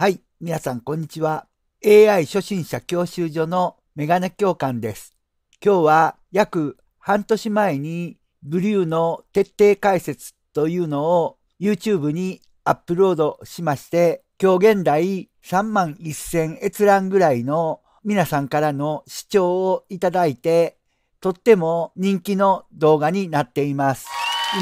はい、皆さんこんにちは。AI 初心者教習所のメガネ教官です。今日は約半年前にブリューの徹底解説というのを YouTube にアップロードしまして、今日現代3万1000閲覧ぐらいの皆さんからの視聴をいただいて、とっても人気の動画になっています。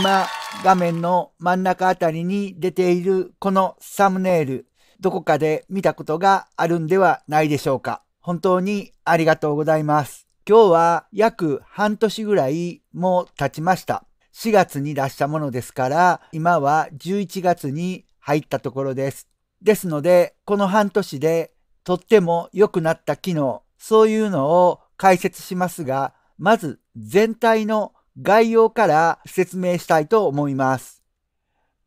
今、画面の真ん中あたりに出ているこのサムネイル、どこかで見たことがあるんではないでしょうか。本当にありがとうございます。今日は約半年ぐらいも経ちました。4月に出したものですから、今は11月に入ったところです。ですので、この半年でとっても良くなった機能、そういうのを解説しますが、まず全体の概要から説明したいと思います。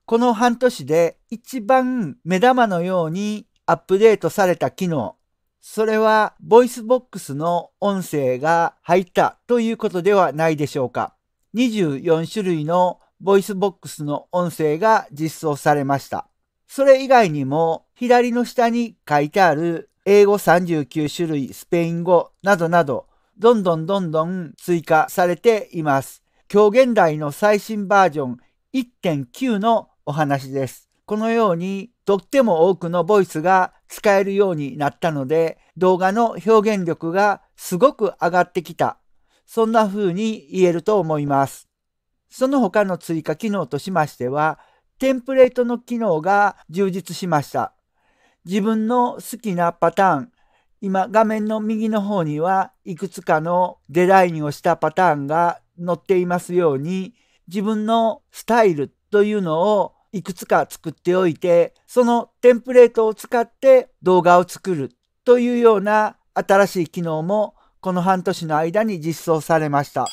この半年で一番目玉のようにアップデートされた機能、それはボイスボックスの音声が入ったということではないでしょうか。24種類のボイスボックスの音声が実装されました。それ以外にも左の下に書いてある英語39種類、スペイン語などなど、どんどんどんどん追加されています。今日現代の最新バージョン1.9のお話です。このようにとっても多くのボイスが使えるようになったので動画の表現力がすごく上がってきた。そんな風に言えると思います。その他の追加機能としましては、テンプレートの機能が充実しました。自分の好きなパターン、今画面の右の方にはいくつかのデザインをしたパターンが載っていますように、自分のスタイルというのをいくつか作っておいて、そのテンプレートを使って動画を作るというような新しい機能もこの半年の間に実装されました。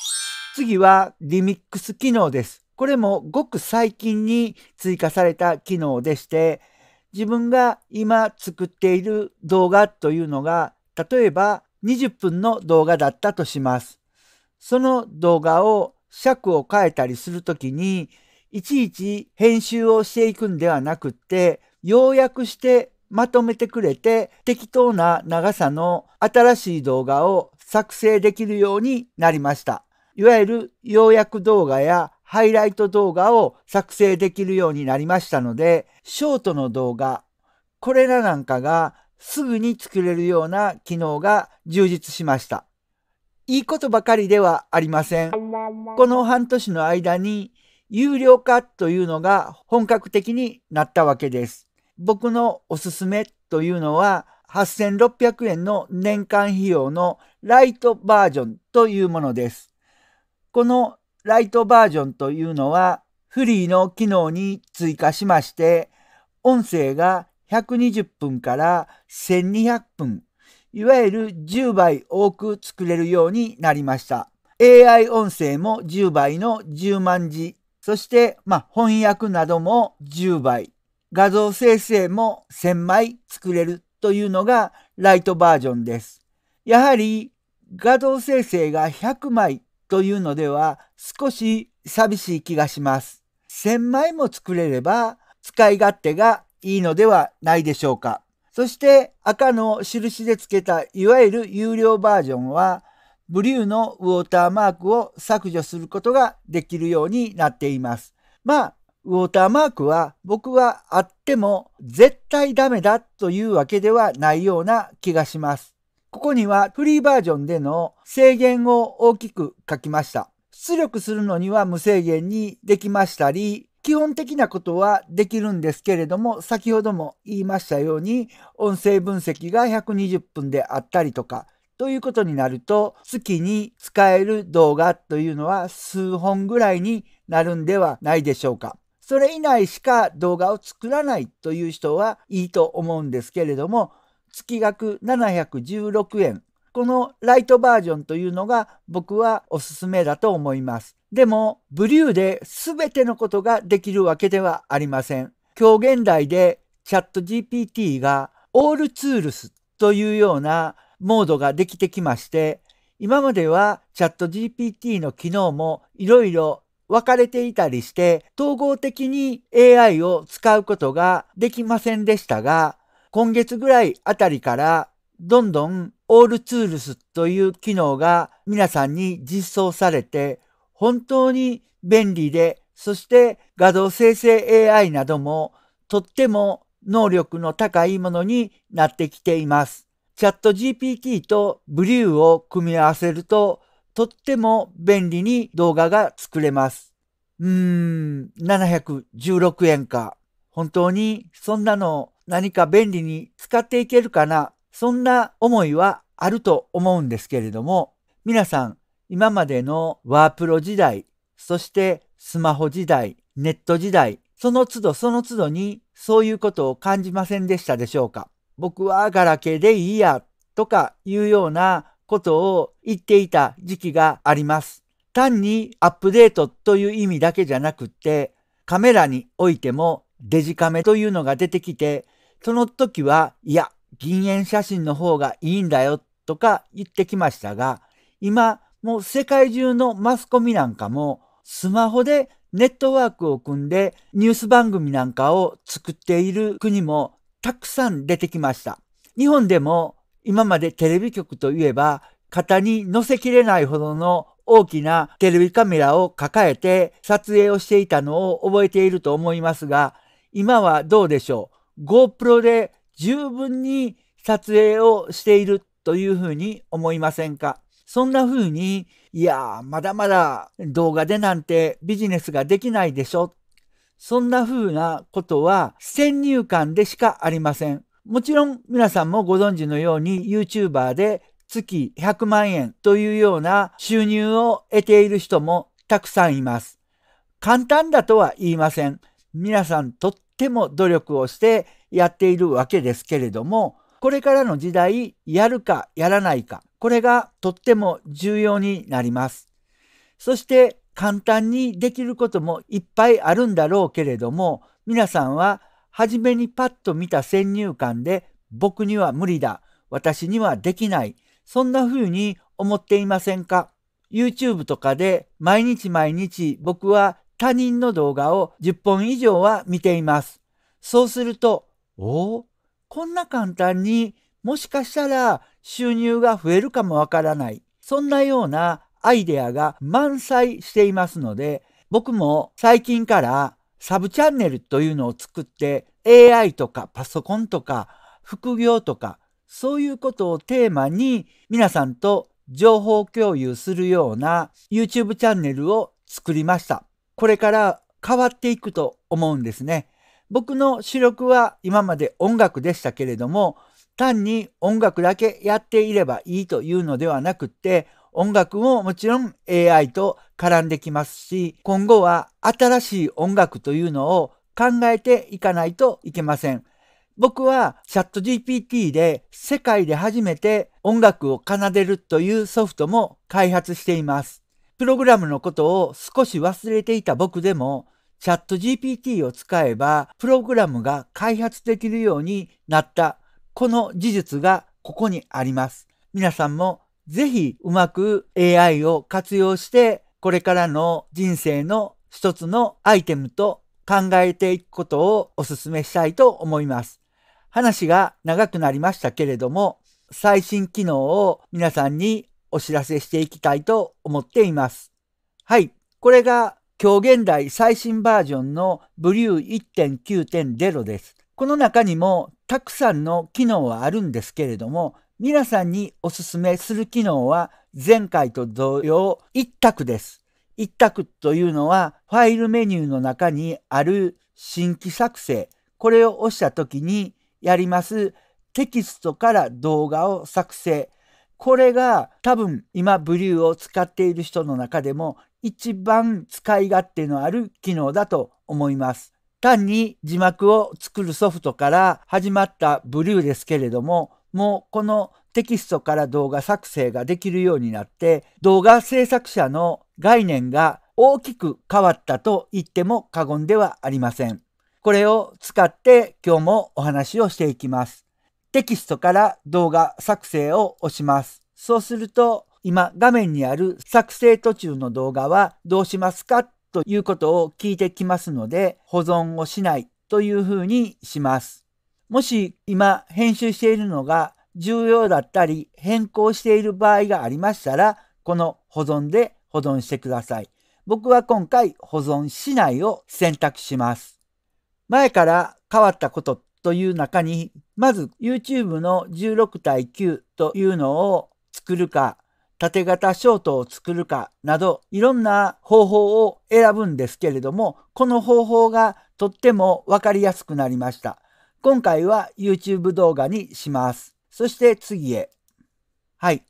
次はリミックス機能です。これもごく最近に追加された機能でして、自分が今作っている動画というのが、例えば20分の動画だったとします。その動画を尺を変えたりするときに、いちいち編集をしていくんではなくって、要約してまとめてくれて適当な長さの新しい動画を作成できるようになりました。いわゆる要約動画やハイライト動画を作成できるようになりましたので、ショートの動画、これらなんかがすぐに作れるような機能が充実しました。いいことばかりではありません。この半年の間に有料化というのが本格的になったわけです。僕のおすすめというのは8600円の年間費用のライトバージョンというものです。このライトバージョンというのはフリーの機能に追加しまして音声が120分から1200分いわゆる10倍多く作れるようになりました。AI 音声も10倍の10万字そして、まあ、翻訳なども10倍、画像生成も1000枚作れるというのがライトバージョンです。やはり画像生成が100枚というのでは少し寂しい気がします。1000枚も作れれば使い勝手がいいのではないでしょうか。そして赤の印で付けたいわゆる有料バージョンはブリューのウォーターマークを削除することができるようになっています。まあ、ウォーターマークは僕はあっても絶対ダメだというわけではないような気がします。ここにはフリーバージョンでの制限を大きく書きました。出力するのには無制限にできましたり、基本的なことはできるんですけれども、先ほども言いましたように、音声分析が120分であったりとか、ということになると、月に使える動画というのは数本ぐらいになるんではないでしょうか。それ以内しか動画を作らないという人はいいと思うんですけれども、月額716円。このライトバージョンというのが僕はおすすめだと思います。でも、ブリューで全てのことができるわけではありません。今日現代でチャット GPT がオールツールスというようなモードができてきまして、今まではチャット GPT の機能もいろいろ分かれていたりして、統合的に AI を使うことができませんでしたが、今月ぐらいあたりからどんどんオールツールスという機能が皆さんに実装されて、本当に便利で、そして画像生成 AI などもとっても能力の高いものになってきています。チャット GPT とブリューを組み合わせると、とっても便利に動画が作れます。うーん、716円か。本当にそんなの何か便利に使っていけるかな。そんな思いはあると思うんですけれども、皆さん、今までのワープロ時代、そしてスマホ時代、ネット時代、その都度その都度にそういうことを感じませんでしたでしょうか僕はガラケーでいいや、とかいうようなことを言っていた時期があります。単にアップデートという意味だけじゃなくって、カメラにおいてもデジカメというのが出てきて、その時は、いや、銀塩写真の方がいいんだよとか言ってきましたが、今、もう世界中のマスコミなんかも、スマホでネットワークを組んでニュース番組なんかを作っている国もたくさん出てきました。日本でも今までテレビ局といえば型に乗せきれないほどの大きなテレビカメラを抱えて撮影をしていたのを覚えていると思いますが、今はどうでしょう ?GoPro で十分に撮影をしているというふうに思いませんかそんなふうに、いやまだまだ動画でなんてビジネスができないでしょそんな風なことは先入観でしかありません。もちろん皆さんもご存知のように YouTuber で月100万円というような収入を得ている人もたくさんいます。簡単だとは言いません。皆さんとっても努力をしてやっているわけですけれども、これからの時代やるかやらないか、これがとっても重要になります。そして簡単にできることもいっぱいあるんだろうけれども皆さんは初めにパッと見た先入観で僕には無理だ私にはできないそんな風に思っていませんか ?YouTube とかで毎日毎日僕は他人の動画を10本以上は見ています。そうすると、おお、こんな簡単にもしかしたら収入が増えるかもわからない。そんなようなアイデアが満載していますので、僕も最近からサブチャンネルというのを作って AI とかパソコンとか副業とかそういうことをテーマに皆さんと情報共有するような YouTube チャンネルを作りました。これから変わっていくと思うんですね。僕の主力は今まで音楽でしたけれども単に音楽だけやっていればいいというのではなくって音楽ももちろん AI と絡んできますし、今後は新しい音楽というのを考えていかないといけません。僕はチャット GPT で世界で初めて音楽を奏でるというソフトも開発しています。プログラムのことを少し忘れていた僕でもチャット GPT を使えばプログラムが開発できるようになったこの事実がここにあります。皆さんもぜひうまく AI を活用して、これからの人生の一つのアイテムと考えていくことをお勧めしたいと思います。話が長くなりましたけれども、最新機能を皆さんにお知らせしていきたいと思っています。はい。これが今日現代最新バージョンのブリュー1.9.0です。この中にもたくさんの機能はあるんですけれども、皆さんにおすすめする機能は前回と同様一択です。一択というのはファイルメニューの中にある新規作成、これを押した時にやりますテキストから動画を作成。これが多分今ブリューを使っている人の中でも一番使い勝手のある機能だと思います。単に字幕を作るソフトから始まったブリューですけれども、もうこのテキストから動画作成ができるようになって動画制作者の概念が大きく変わったと言っても過言ではありません。これを使って今日もお話をしていきます。テキストから動画作成を押します。そうすると今画面にある作成途中の動画はどうしますかということを聞いてきますので保存をしないというふうにします。もし今編集しているのが重要だったり変更している場合がありましたら、この保存で保存してください。僕は今回保存しないを選択します。前から変わったことという中に、まず YouTube の16対9というのを作るか、縦型ショートを作るかなど、いろんな方法を選ぶんですけれども、この方法がとってもわかりやすくなりました。今回は YouTube 動画にします。そして次へ。はい。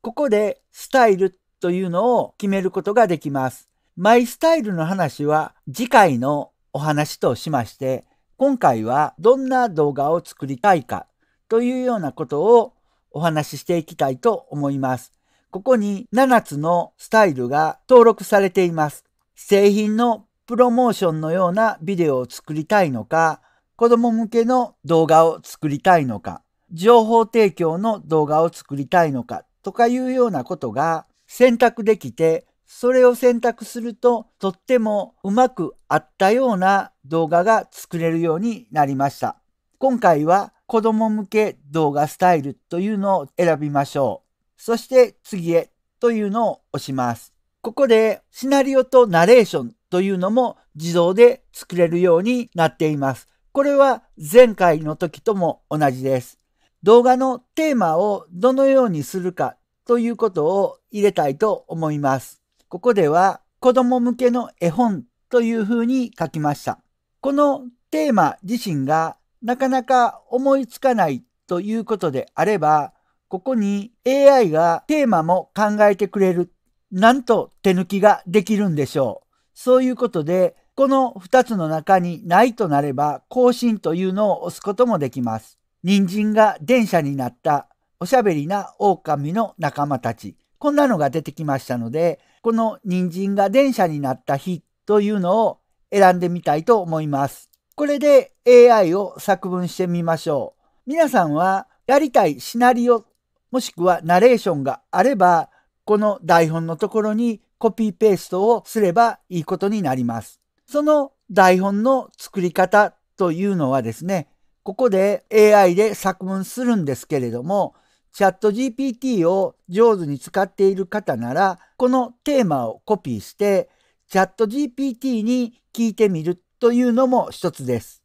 ここでスタイルというのを決めることができます。マイスタイルの話は次回のお話としまして、今回はどんな動画を作りたいかというようなことをお話ししていきたいと思います。ここに7つのスタイルが登録されています。製品のプロモーションのようなビデオを作りたいのか、子供向けの動画を作りたいのか、情報提供の動画を作りたいのかとかいうようなことが選択できて、それを選択するととってもうまく合ったような動画が作れるようになりました。今回は子供向け動画スタイルというのを選びましょう。そして次へというのを押します。ここでシナリオとナレーションというのも自動で作れるようになっています。これは前回の時とも同じです。動画のテーマをどのようにするかということを入れたいと思います。ここでは子供向けの絵本というふうに書きました。このテーマ自身がなかなか思いつかないということであれば、ここに AI がテーマも考えてくれる。なんと手抜きができるんでしょう。そういうことでこの2つの中にないとなれば更新というのを押すこともできます。人参が電車になったおしゃべりな狼の仲間たち。こんなのが出てきましたので、この人参が電車になった日というのを選んでみたいと思います。これで AI を作文してみましょう。皆さんはやりたいシナリオもしくはナレーションがあれば、この台本のところにコピーペーストをすればいいことになります。その台本の作り方というのはですね、ここで AI で作文するんですけれども、チャット GPT を上手に使っている方なら、このテーマをコピーして、チャット GPT に聞いてみるというのも一つです。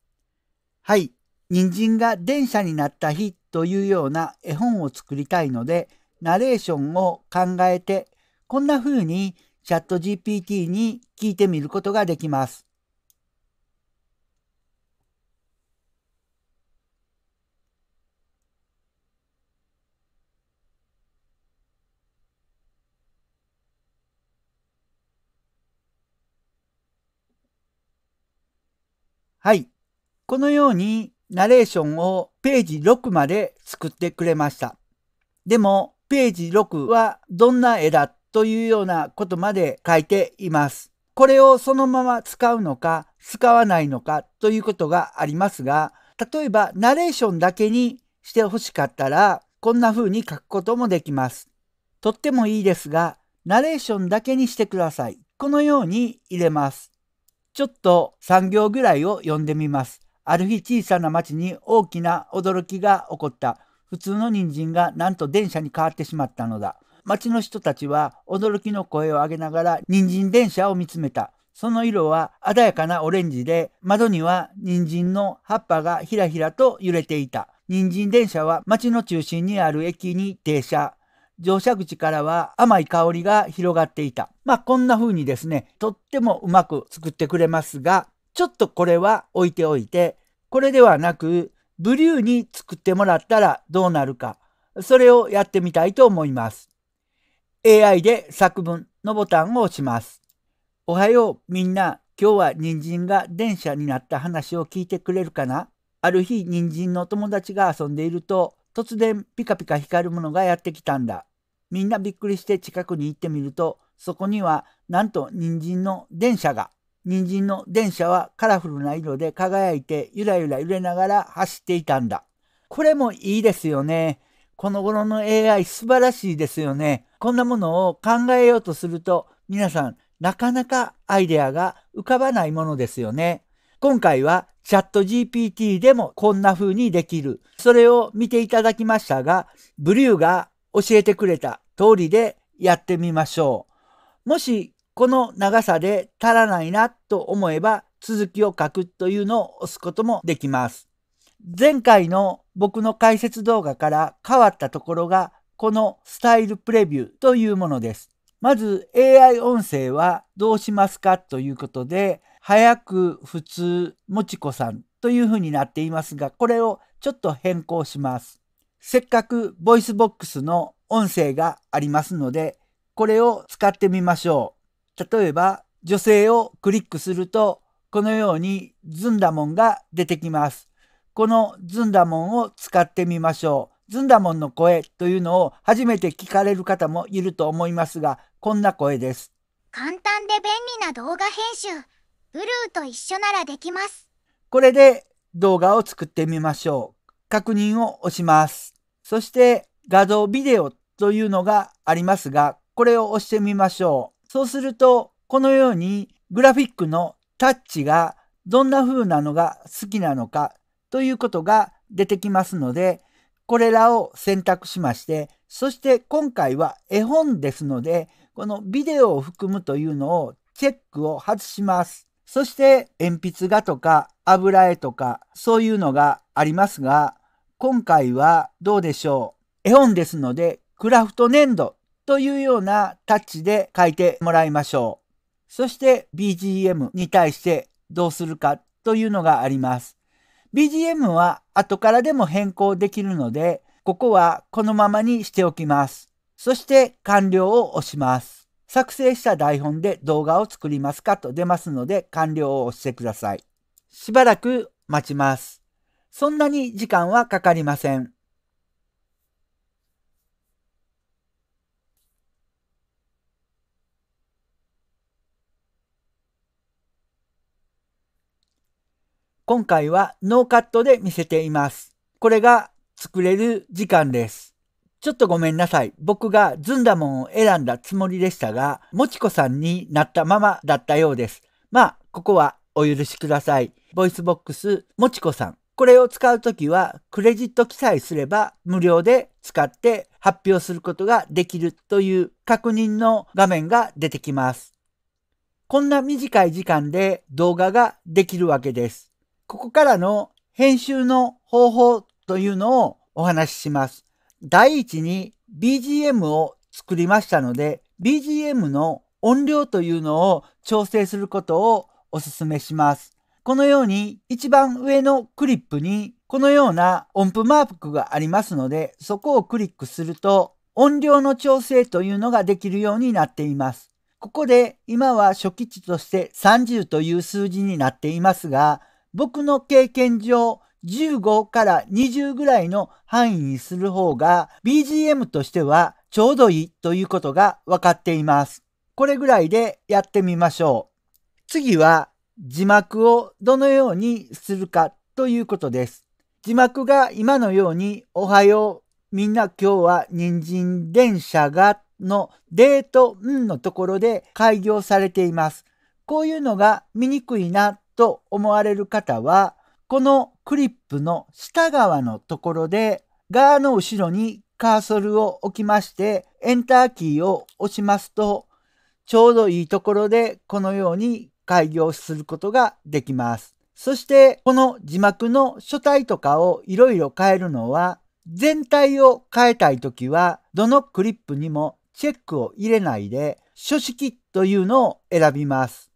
はい。人参が電車になった日というような絵本を作りたいので、ナレーションを考えて、こんな風にチャット GPT に聞いてみることができます。はい。このようにナレーションをページ6まで作ってくれました。でも、ページ6はどんな絵だったというようなことまで書いています。これをそのまま使うのか使わないのかということがありますが、例えばナレーションだけにしてほしかったら、こんな風に書くこともできます。とってもいいですが、ナレーションだけにしてください。このように入れます。ちょっと3行ぐらいを読んでみます。ある日小さな町に大きな驚きが起こった。普通の人参がなんと電車に変わってしまったのだ。町の人たちは驚きの声を上げながら人参電車を見つめた。その色は鮮やかなオレンジで、窓には人参の葉っぱがひらひらと揺れていた。人参電車は町の中心にある駅に停車。乗車口からは甘い香りが広がっていた。まあこんな風にですね、とってもうまく作ってくれますが、ちょっとこれは置いておいて、これではなく、ブリューに作ってもらったらどうなるか、それをやってみたいと思います。AI で作文のボタンを押します。おはようみんな、今日は人参が電車になった話を聞いてくれるかなある日、人参の友達が遊んでいると、突然ピカピカ光るものがやってきたんだ。みんなびっくりして近くに行ってみると、そこにはなんと人参の電車が。人参の電車はカラフルな色で輝いてゆらゆら揺れながら走っていたんだ。これもいいですよね。この頃の AI 素晴らしいですよね。こんなものを考えようとすると皆さんなかなかアイデアが浮かばないものですよね。今回はチャット GPT でもこんな風にできる。それを見ていただきましたが、ブリューが教えてくれた通りでやってみましょう。もしこの長さで足らないなと思えば続きを書くというのを押すこともできます。前回の僕の解説動画から変わったところがこのスタイルプレビューというものです。まず AI 音声はどうしますかということで、早く普通もちこさんというふうになっていますが、これをちょっと変更します。せっかくボイスボックスの音声がありますので、これを使ってみましょう。例えば、女性をクリックすると、このようにずんだもんが出てきます。このずんだもんを使ってみましょう。ずんだもんの声というのを初めて聞かれる方もいると思いますが、こんな声です。簡単で便利な動画編集、ブルーと一緒ならできます。これで動画を作ってみましょう。確認を押します。そして画像ビデオというのがありますが、これを押してみましょう。そうすると、このようにグラフィックのタッチがどんな風なのが好きなのかということが出てきますので、これらを選択しまして、そして今回は絵本ですので、このビデオを含むというのをチェックを外します。そして鉛筆画とか油絵とかそういうのがありますが、今回はどうでしょう。絵本ですので、クラフト粘土というようなタッチで書いてもらいましょう。そして BGM に対してどうするかというのがあります。BGM は後からでも変更できるので、ここはこのままにしておきます。そして完了を押します。作成した台本で動画を作りますかと出ますので完了を押してください。しばらく待ちます。そんなに時間はかかりません。今回はノーカットで見せています。これが作れる時間です。ちょっとごめんなさい。僕がずんだもんを選んだつもりでしたが、もちこさんになったままだったようです。まあ、ここはお許しください。ボイスボックス、もちこさん。これを使うときは、クレジット記載すれば無料で使って発表することができるという確認の画面が出てきます。こんな短い時間で動画ができるわけです。ここからの編集の方法というのをお話しします。第一に BGM を作りましたので、BGM の音量というのを調整することをお勧めします。このように一番上のクリップにこのような音符マークがありますので、そこをクリックすると音量の調整というのができるようになっています。ここで今は初期値として30という数字になっていますが、僕の経験上、15から20ぐらいの範囲にする方が BGM としてはちょうどいいということが分かっています。これぐらいでやってみましょう。次は字幕をどのようにするかということです。字幕が今のようにおはよう、みんな今日は人参電車がのデートんのところで開業されています。こういうのが見にくいなと思われる方は、このクリップの下側のところで、側の後ろにカーソルを置きまして、エンターキーを押しますと、ちょうどいいところでこのように開業することができます。そして、この字幕の書体とかをいろいろ変えるのは、全体を変えたいときは、どのクリップにもチェックを入れないで、書式というのを選びます。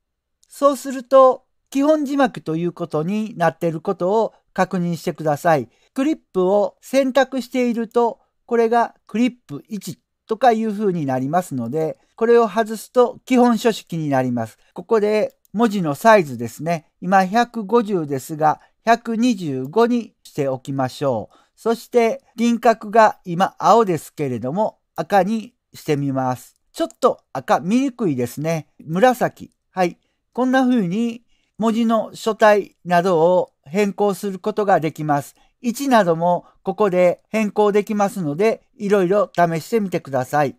そうすると、基本字幕ということになっていることを確認してください。クリップを選択していると、これがクリップ1とかいう風になりますので、これを外すと基本書式になります。ここで文字のサイズですね。今150ですが、125にしておきましょう。そして輪郭が今青ですけれども赤にしてみます。ちょっと赤見にくいですね。紫。はい。こんな風に文字の書体などを変更することができます。位置などもここで変更できますので、いろいろ試してみてください。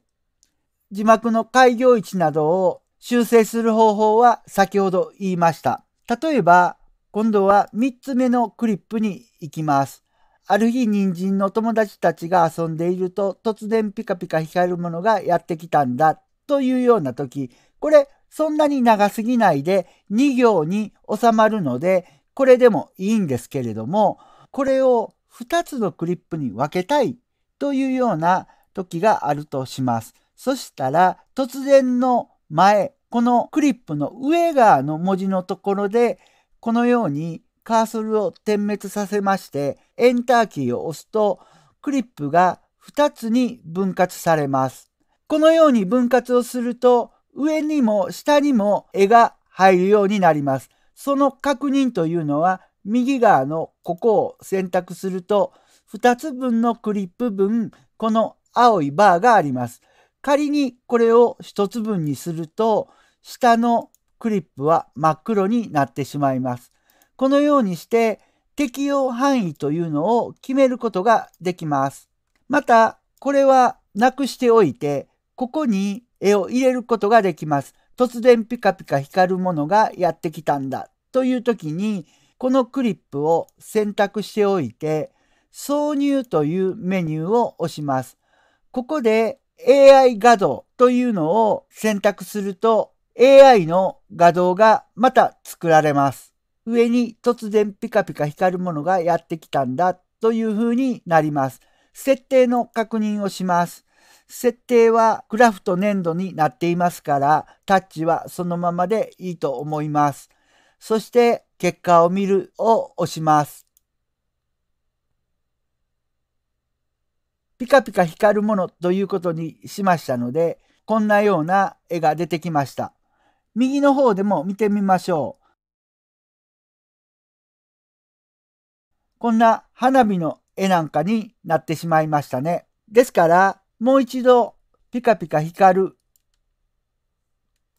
字幕の開業位置などを修正する方法は先ほど言いました。例えば、今度は3つ目のクリップに行きます。ある日、人参の友達たちが遊んでいると、突然ピカピカ光るものがやってきたんだというような時、これ、そんなに長すぎないで2行に収まるので、これでもいいんですけれども、これを2つのクリップに分けたいというような時があるとします。そしたら突然の前、このクリップの上側の文字のところで、このようにカーソルを点滅させまして、エンターキーを押すと、クリップが2つに分割されます。このように分割をすると、上にも下にも絵が入るようになります。その確認というのは右側のここを選択すると2つ分のクリップ分この青いバーがあります。仮にこれを1つ分にすると下のクリップは真っ黒になってしまいます。このようにして適用範囲というのを決めることができます。またこれはなくしておいてここに絵を入れることができます。突然ピカピカ光るものがやってきたんだという時に、このクリップを選択しておいて、挿入というメニューを押します。ここで AI 画像というのを選択すると AI の画像がまた作られます。上に突然ピカピカ光るものがやってきたんだというふうになります。設定の確認をします。設定はクラフト粘土になっていますから、タッチはそのままでいいと思います。そして、結果を見るを押します。ピカピカ光るものということにしましたので、こんなような絵が出てきました。右の方でも見てみましょう。こんな花火の絵なんかになってしまいましたね。ですから、もう一度ピカピカ光る。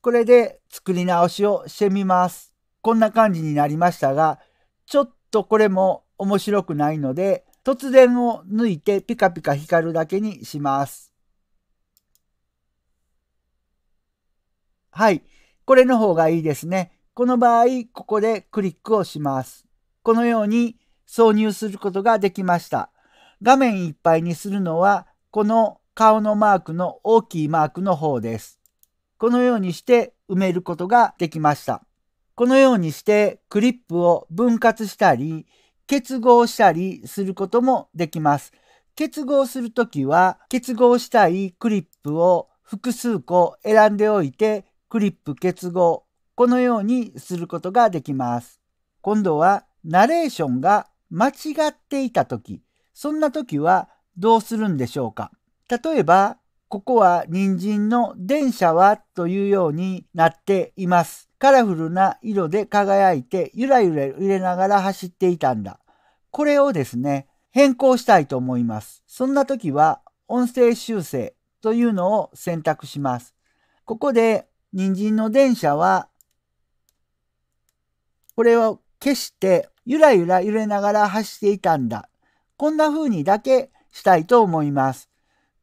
これで作り直しをしてみます。こんな感じになりましたが、ちょっとこれも面白くないので、突然を抜いてピカピカ光るだけにします。はい。これの方がいいですね。この場合、ここでクリックをします。このように挿入することができました。画面いっぱいにするのは、この顔のマークの大きいマークの方です。このようにして埋めることができました。このようにしてクリップを分割したり、結合したりすることもできます。結合するときは、結合したいクリップを複数個選んでおいて、クリップ結合、このようにすることができます。今度は、ナレーションが間違っていたとき、そんなときはどうするんでしょうか例えば、ここは人参の電車はというようになっています。カラフルな色で輝いてゆらゆら揺れながら走っていたんだ。これをですね、変更したいと思います。そんな時は音声修正というのを選択します。ここで人参の電車はこれを消してゆらゆら揺れながら走っていたんだ。こんな風にだけしたいと思います。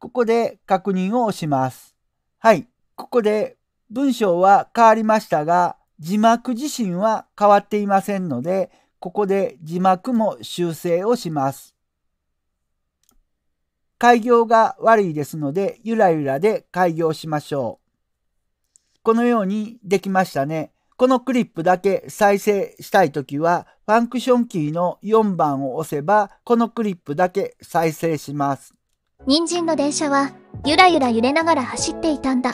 ここで確認を押します。はい、ここで文章は変わりましたが、字幕自身は変わっていませんので、ここで字幕も修正をします。開業が悪いですので、ゆらゆらで開業しましょう。このようにできましたね。このクリップだけ再生したいときは、ファンクションキーの4番を押せば、このクリップだけ再生します。人参の電車はゆらゆら揺れながら走っていたんだ。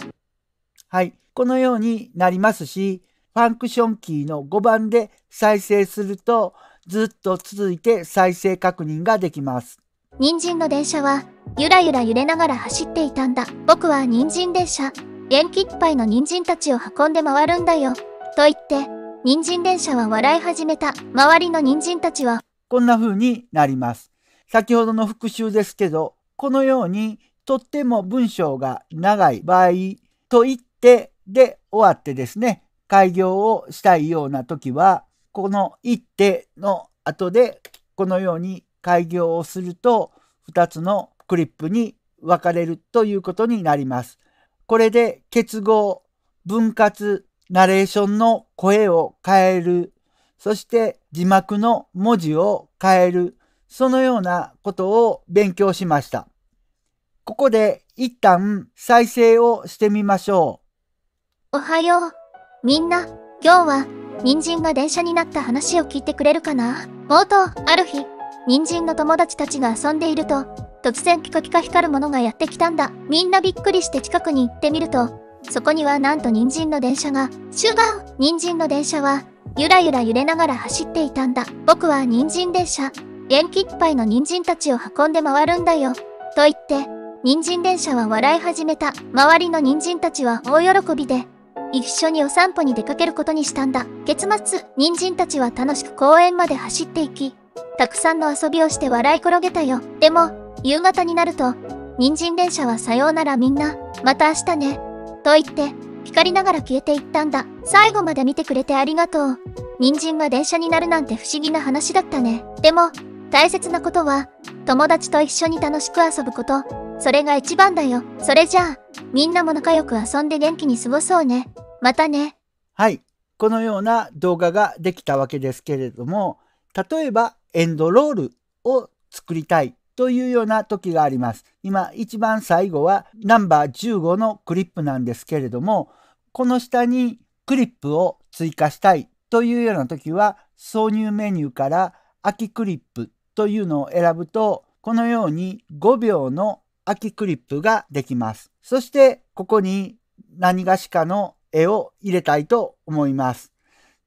はい、このようになりますし、ファンクションキーの5番で再生すると、ずっと続いて再生確認ができます。人参の電車はゆらゆら揺れながら走っていたんだ。僕は人参電車。元気いっぱいの人参たちを運んで回るんだよ。と言って、人参電車は笑い始めた。周りの人参たちは。こんな風になります。先ほどの復習ですけど、このようにとっても文章が長い場合と言ってで終わってですね開業をしたいような時はこの一手の後でこのように開業をすると2つのクリップに分かれるということになります。これで結合、分割、ナレーションの声を変える、そして字幕の文字を変えるそのようなことを勉強しました。ここで一旦再生をしてみましょう。おはよう。みんな、今日は人参が電車になった話を聞いてくれるかな冒頭、ある日、人参の友達たちが遊んでいると、突然ピカピカ光るものがやってきたんだ。みんなびっくりして近くに行ってみると、そこにはなんと人参の電車が、シュガー人参の電車は、ゆらゆら揺れながら走っていたんだ。僕は人参電車元気いっぱいの人参たちを運んで回るんだよ。と言って、人参電車は笑い始めた。周りの人参たちは大喜びで、一緒にお散歩に出かけることにしたんだ。月末、人参たちは楽しく公園まで走っていき、たくさんの遊びをして笑い転げたよ。でも、夕方になると、人参電車はさようならみんな、また明日ね。と言って、光りながら消えていったんだ。最後まで見てくれてありがとう。人参が電車になるなんて不思議な話だったね。でも、大切なことは、友達と一緒に楽しく遊ぶこと。それが一番だよ。それじゃあ、みんなも仲良く遊んで元気に過ごそうね。またね。はい。このような動画ができたわけですけれども、例えばエンドロールを作りたいというような時があります。今一番最後はナンバー15のクリップなんですけれども、この下にクリップを追加したいというような時は挿入メニューから空きクリップというのを選ぶと、このように5秒の空きクリップができます。そして、ここに何がしかの絵を入れたいと思います。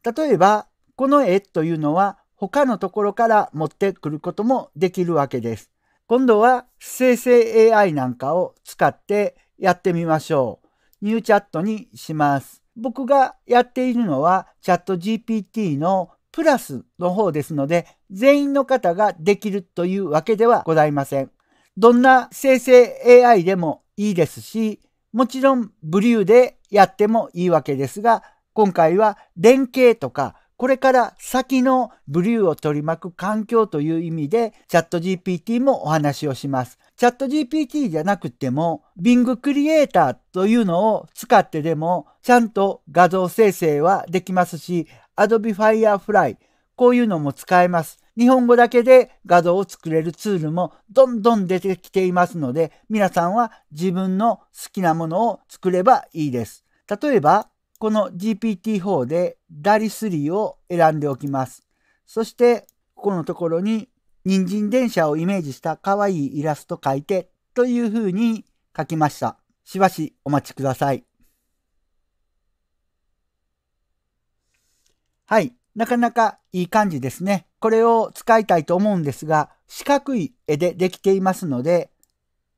例えば、この絵というのは他のところから持ってくることもできるわけです。今度は生成 AI なんかを使ってやってみましょう。ニューチャットにします。僕がやっているのはチャット GPT のプラスの方ですので、全員の方ができるというわけではございません。どんな生成 AI でもいいですし、もちろんブリューでやってもいいわけですが、今回は連携とか、これから先のブリューを取り巻く環境という意味で、チャット GPT もお話をします。チャット GPT じゃなくても、Bing クリエイターというのを使ってでも、ちゃんと画像生成はできますし、Adobe Firefly、こういうのも使えます。日本語だけで画像を作れるツールもどんどん出てきていますので、皆さんは自分の好きなものを作ればいいです。例えば、この GPT-4 で DALI3 を選んでおきます。そして、ここのところに、人参電車をイメージした可愛いイラスト描いてというふうに書きました。しばしお待ちください。はい、なかなかいい感じですね。これを使いたいと思うんですが、四角い絵でできていますので、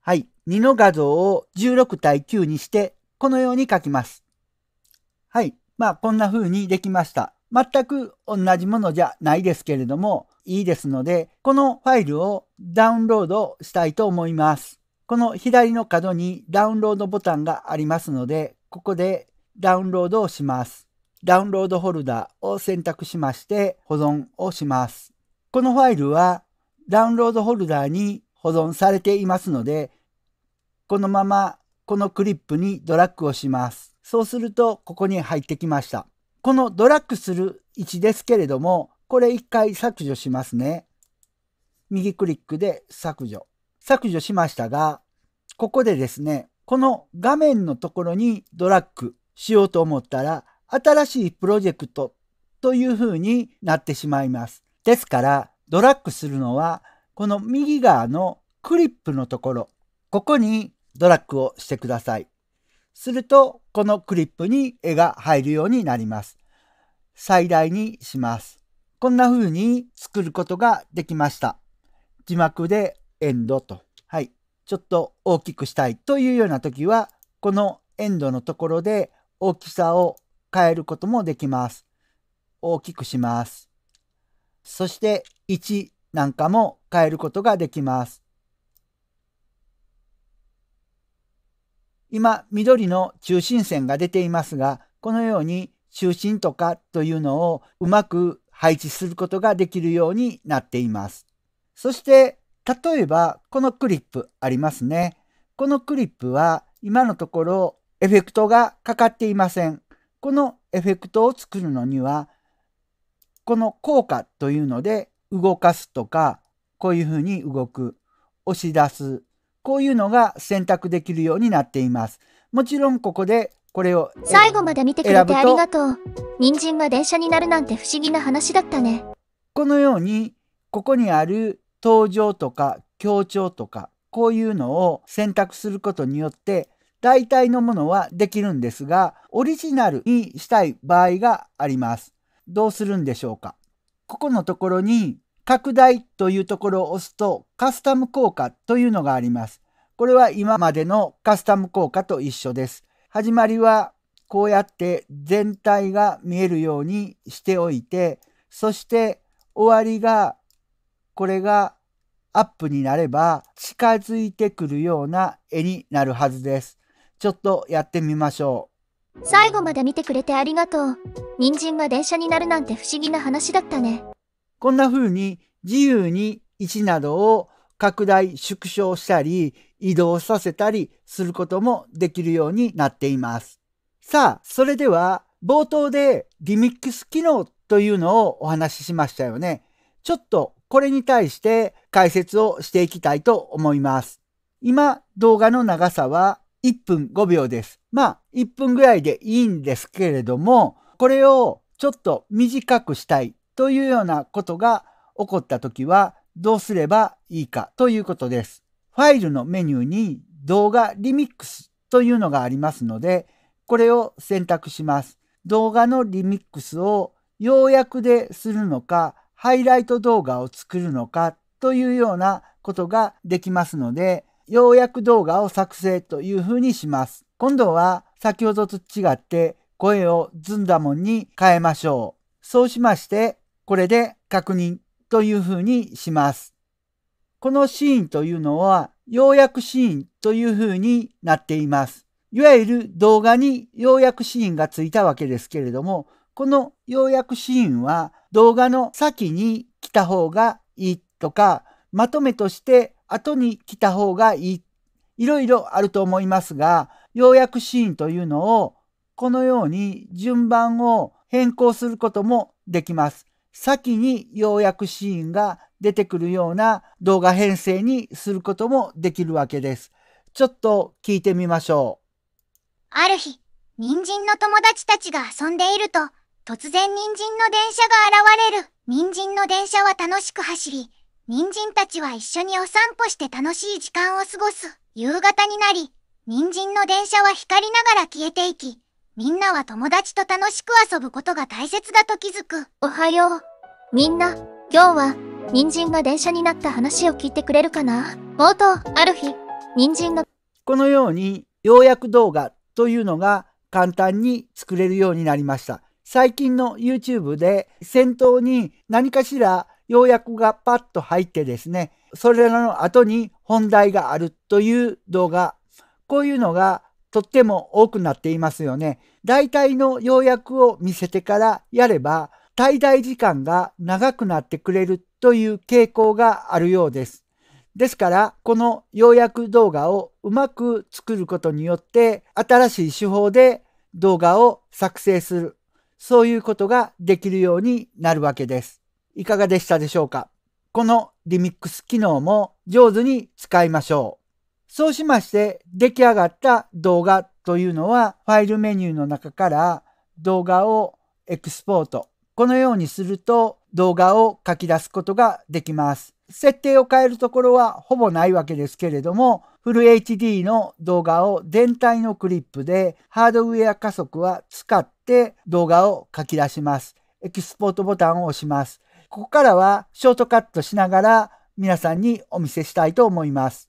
はい、2の画像を16対9にして、このように書きます。はい、まあこんな風にできました。全く同じものじゃないですけれども、いいですので、このファイルをダウンロードしたいと思います。この左の角にダウンロードボタンがありますので、ここでダウンロードをします。ダウンロードフォルダを選択しまして保存をします。このファイルはダウンロードフォルダーに保存されていますので、このままこのクリップにドラッグをします。そうするとここに入ってきました。このドラッグする位置ですけれども、これ一回削除しますね。右クリックで削除。削除しましたが、ここでですね、この画面のところにドラッグしようと思ったら、新しいプロジェクトというふうになってしまいます。ですから、ドラッグするのは、この右側のクリップのところ、ここにドラッグをしてください。すると、このクリップに絵が入るようになります。最大にします。こんな風に作ることができました。字幕でエンドと。はい。ちょっと大きくしたいというような時は、このエンドのところで大きさを変えることもできます。大きくします。そして1なんかも変えることができます。今、緑の中心線が出ていますが、このように中心とかというのをうまく配置することができるようになっています。そして、例えばこのクリップありますね。このクリップは今のところエフェクトがかかっていません。このエフェクトを作るのには、この効果というので動かすとか、こういうふうに動く、押し出す、こういうのが選択できるようになっています。もちろんここでこれを最後まで見てくれてありがとう。人参は電車になるなんて不思議な話だったね。このように、ここにある登場とか強調とか、こういうのを選択することによって大体のものはできるんですが、オリジナルにしたい場合があります。どうするんでしょうかここのところに、拡大というところを押すと、カスタム効果というのがあります。これは今までのカスタム効果と一緒です。始まりは、こうやって全体が見えるようにしておいて、そして終わりが、これがアップになれば近づいてくるような絵になるはずです。ちょっとやってみましょう。最後まで見てくれてありがとう。人参が電車になるなんて不思議な話だったね。こんな風に自由に1などを拡大縮小したり移動させたりすることもできるようになっています。さあ、それでは冒頭でリミックス機能というのをお話ししましたよね。ちょっとこれに対して解説をしていきたいと思います。今動画の長さは1分5秒です。まあ、1分ぐらいでいいんですけれども、これをちょっと短くしたいというようなことが起こった時はどうすればいいかということです。ファイルのメニューに動画リミックスというのがありますので、これを選択します。動画のリミックスを要約でするのか、ハイライト動画を作るのかというようなことができますので、要約動画を作成というふうにします。今度は先ほどと違って声をずんだもんに変えましょう。そうしまして、これで確認というふうにします。このシーンというのは、要約シーンというふうになっています。いわゆる動画に要約シーンがついたわけですけれども、この要約シーンは動画の先に来た方がいいとか、まとめとして後に来た方がいい。いろいろあると思いますが、要約シーンというのを、このように順番を変更することもできます。先に要約シーンが出てくるような動画編成にすることもできるわけです。ちょっと聞いてみましょう。ある日、人参の友達たちが遊んでいると、突然人参の電車が現れる。人参の電車は楽しく走り、人参たちは一緒にお散歩して楽しい時間を過ごす。夕方になり、人参の電車は光りながら消えていき、みんなは友達と楽しく遊ぶことが大切だと気づく。おはよう。みんな、今日は、人参が電車になった話を聞いてくれるかな冒頭、ある日、人参が。このように、ようやく動画というのが簡単に作れるようになりました。最近の YouTube で先頭に何かしら要約がパッと入ってですね、それらの後に本題があるという動画、こういうのがとっても多くなっていますよね。大体の要約を見せてからやれば、滞在時間が長くなってくれるという傾向があるようです。ですから、この要約動画をうまく作ることによって、新しい手法で動画を作成する、そういうことができるようになるわけです。いかがでしたでしょうかこのリミックス機能も上手に使いましょう。そうしまして出来上がった動画というのはファイルメニューの中から動画をエクスポート。このようにすると動画を書き出すことができます。設定を変えるところはほぼないわけですけれども、フル HD の動画を全体のクリップでハードウェア加速は使って動画を書き出します。エクスポートボタンを押します。ここからはショートカットしながら皆さんにお見せしたいと思います。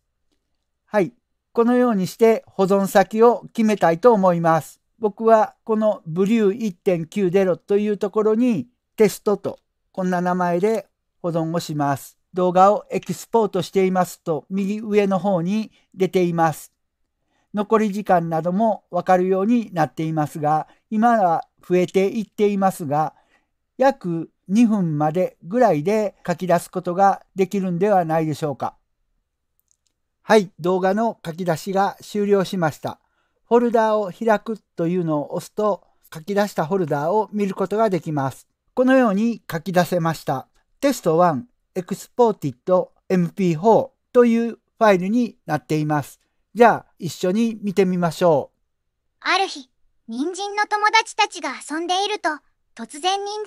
はい。このようにして保存先を決めたいと思います。僕はこのブリュー1.90というところにテストとこんな名前で保存をします。動画をエキスポートしていますと右上の方に出ています。残り時間などもわかるようになっていますが、今は増えていっていますが、約2分までぐらいで書き出すことができるんではないでしょうか。はい、動画の書き出しが終了しました。フォルダを開くというのを押すと書き出したフォルダを見ることができます。このように書き出せました。テスト1 Exported MP4 というファイルになっています。じゃあ一緒に見てみましょう。ある日、人参の友達たちが遊んでいると、突然人参の電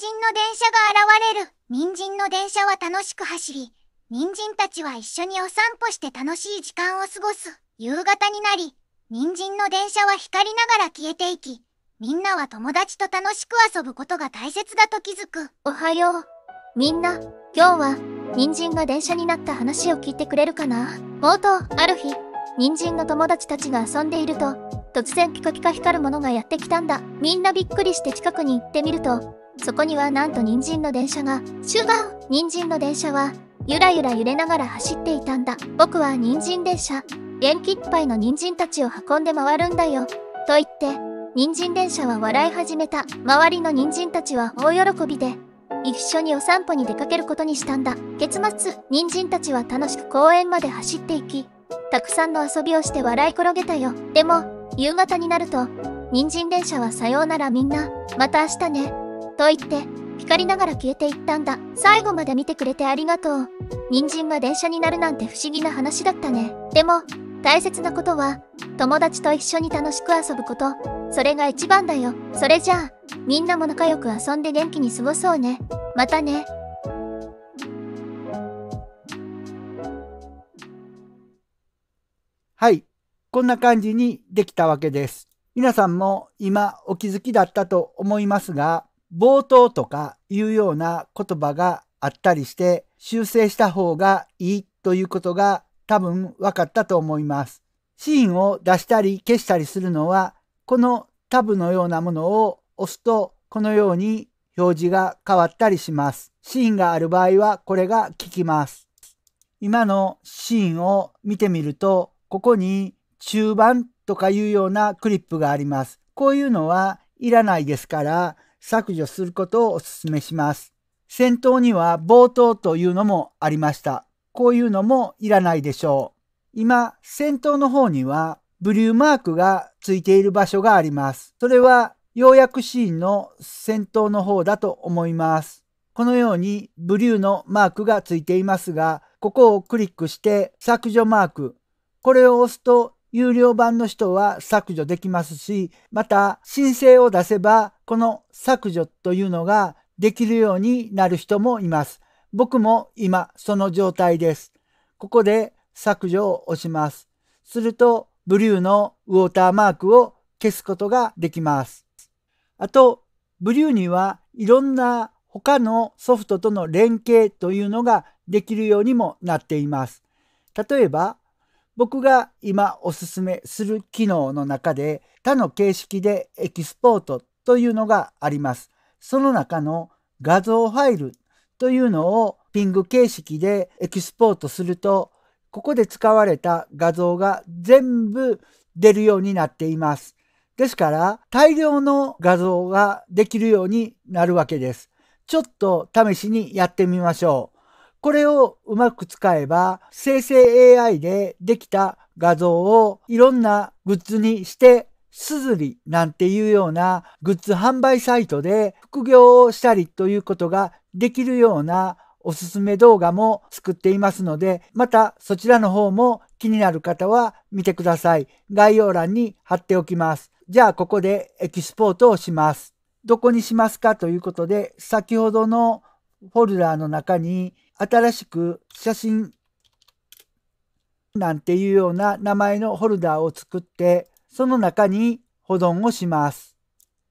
車が現れる。人参の電車は楽しく走り、人参たちは一緒にお散歩して楽しい時間を過ごす。夕方になり、人参の電車は光りながら消えていき、みんなは友達と楽しく遊ぶことが大切だと気づく。おはよう。みんな、今日は、人参が電車になった話を聞いてくれるかな冒頭、ある日、人参の友達たちが遊んでいると、突然ピカピカ光るものがやってきたんだ。みんなびっくりして近くに行ってみると、そこにはなんと人参の電車が、シュガー人参の電車は、ゆらゆら揺れながら走っていたんだ。僕は人参電車、元気いっぱいの人参たちを運んで回るんだよ。と言って、人参電車は笑い始めた。周りの人参たちは大喜びで、一緒にお散歩に出かけることにしたんだ。結末、人参たちは楽しく公園まで走っていき、たくさんの遊びをして笑い転げたよでも夕方になると人参電車はさようならみんなまた明日ねと言って光りながら消えていったんだ最後まで見てくれてありがとう人参が電車になるなんて不思議な話だったねでも大切なことは友達と一緒に楽しく遊ぶことそれが一番だよそれじゃあみんなも仲良く遊んで元気に過ごそうねまたねはい、こんな感じにできたわけです。皆さんも今お気づきだったと思いますが、冒頭とかいうような言葉があったりして修正した方がいいということが多分分かったと思います。シーンを出したり消したりするのはこのタブのようなものを押すとこのように表示が変わったりします。シーンがある場合はこれが効きます。今のシーンを見てみるとここに中盤とかいうようなクリップがあります。こういうのはいらないですから削除することをお勧めします。先頭には冒頭というのもありました。こういうのもいらないでしょう。今、先頭の方にはブリューマークがついている場所があります。それは要約シーンの先頭の方だと思います。このようにブリューのマークがついていますが、ここをクリックして削除マークこれを押すと有料版の人は削除できますし、また申請を出せばこの削除というのができるようになる人もいます。僕も今その状態です。ここで削除を押します。するとブリューのウォーターマークを消すことができます。あと、ブリューにはいろんな他のソフトとの連携というのができるようにもなっています。例えば、僕が今おすすめする機能の中で他の形式でエキスポートというのがあります。その中の画像ファイルというのをピング形式でエキスポートするとここで使われた画像が全部出るようになっています。ですから大量の画像ができるようになるわけです。ちょっと試しにやってみましょう。これをうまく使えば、生成 AI でできた画像をいろんなグッズにして、すずりなんていうようなグッズ販売サイトで副業をしたりということができるようなおすすめ動画も作っていますので、またそちらの方も気になる方は見てください。概要欄に貼っておきます。じゃあここでエキスポートをします。どこにしますかということで、先ほどのフォルダーの中に新しく写真なんていうような名前のホルダーを作って、その中に保存をします。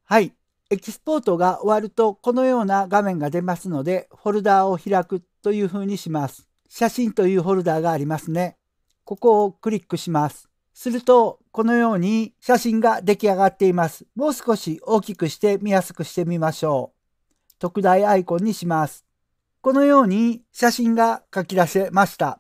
はい。エキスポートが終わるとこのような画面が出ますので、フォルダーを開くというふうにします。写真というフォルダーがありますね。ここをクリックします。すると、このように写真が出来上がっています。もう少し大きくして見やすくしてみましょう。特大アイコンにします。このように写真が書き出せました。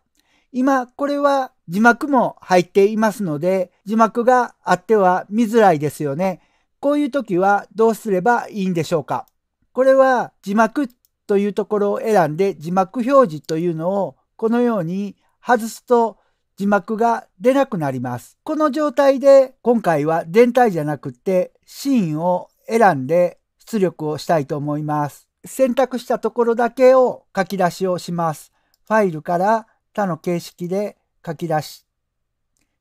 今、これは字幕も入っていますので、字幕があっては見づらいですよね。こういう時はどうすればいいんでしょうかこれは字幕というところを選んで字幕表示というのをこのように外すと字幕が出なくなります。この状態で今回は全体じゃなくてシーンを選んで出力をしたいと思います。選択したところだけを書き出しをします。ファイルから他の形式で書き出し、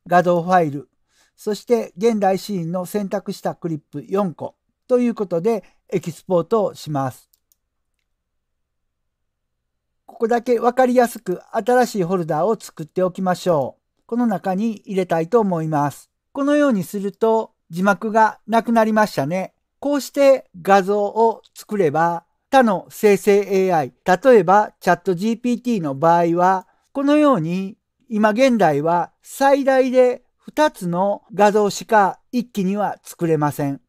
画像ファイル、そして現代シーンの選択したクリップ4個ということでエキスポートをします。ここだけ分かりやすく新しいホルダーを作っておきましょう。この中に入れたいと思います。このようにすると字幕がなくなりましたね。こうして画像を作れば他の生成 AI、例えばチャット GPT の場合は、このように今現代は最大で2つの画像しか一気には作れません。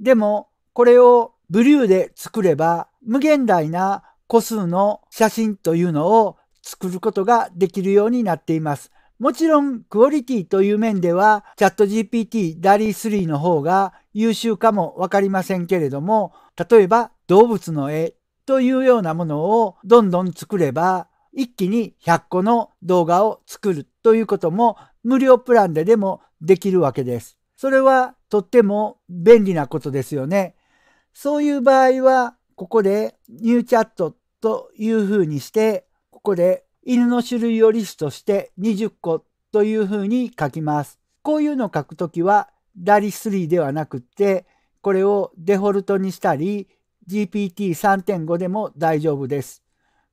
でも、これをブリューで作れば、無限大な個数の写真というのを作ることができるようになっています。もちろん、クオリティという面では、チャット GPT ダリー3の方が優秀かもわかりませんけれども、例えば動物の絵というようなものをどんどん作れば一気に100個の動画を作るということも無料プランででもできるわけです。それはとっても便利なことですよね。そういう場合はここでニューチャットというふうにしてここで犬の種類をリストして20個というふうに書きます。こういうのを書くときはダリ3ではなくってこれをデフォルトにしたり GPT3.5 でも大丈夫です。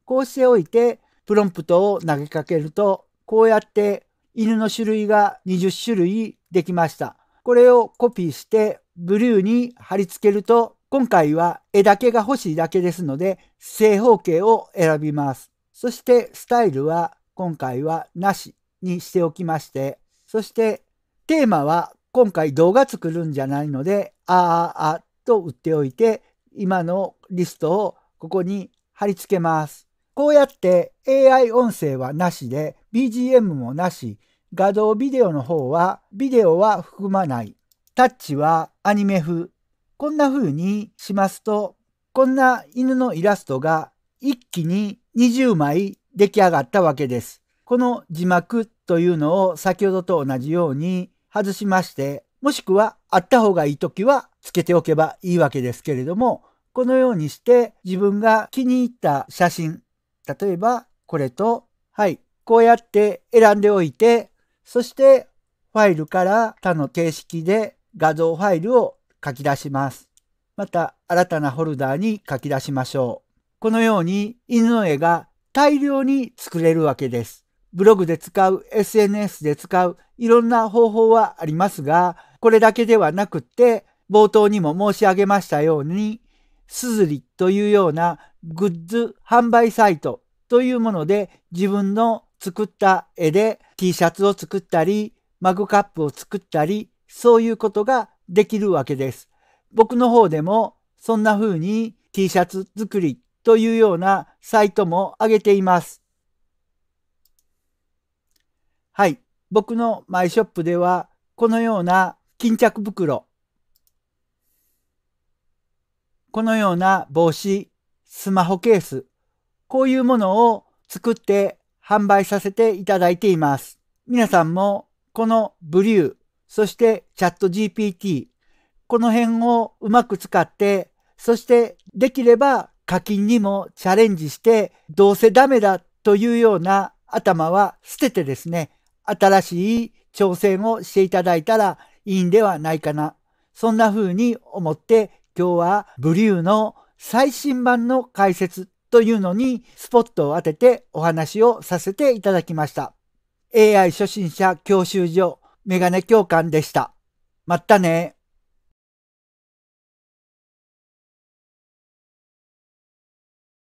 こうしておいて、プロンプトを投げかけると、こうやって犬の種類が20種類できました。これをコピーしてブルーに貼り付けると、今回は絵だけが欲しいだけですので、正方形を選びます。そしてスタイルは今回はなしにしておきまして、そしてテーマは今回動画作るんじゃないので、あーあーと打っておいて、今のリストをここに貼り付けます。こうやって AI 音声はなしで BGM もなし画像ビデオの方はビデオは含まないタッチはアニメ風こんな風にしますとこんな犬のイラストが一気に20枚出来上がったわけです。この字幕というのを先ほどと同じように外しましてもしくはあった方がいい時はつけておけばいいわけですけれども、このようにして自分が気に入った写真、例えばこれと、はい、こうやって選んでおいて、そしてファイルから他の形式で画像ファイルを書き出します。また新たなフォルダーに書き出しましょう。このように犬の絵が大量に作れるわけです。ブログで使う、SNS で使う、いろんな方法はありますが、これだけではなくって、冒頭にも申し上げましたように、すずりというようなグッズ販売サイトというもので自分の作った絵で T シャツを作ったり、マグカップを作ったり、そういうことができるわけです。僕の方でもそんな風に T シャツ作りというようなサイトも上げています。はい。僕のマイショップではこのような巾着袋。このような帽子、スマホケース、こういうものを作って販売させていただいています。皆さんもこのブリュー、そしてチャット GPT、この辺をうまく使って、そしてできれば課金にもチャレンジして、どうせダメだというような頭は捨ててですね、新しい挑戦をしていただいたらいいんではないかな。そんな風に思って今日はブリューの最新版の解説というのにスポットを当ててお話をさせていただきました。AI 初心者教習所メガネ教官でした。まったね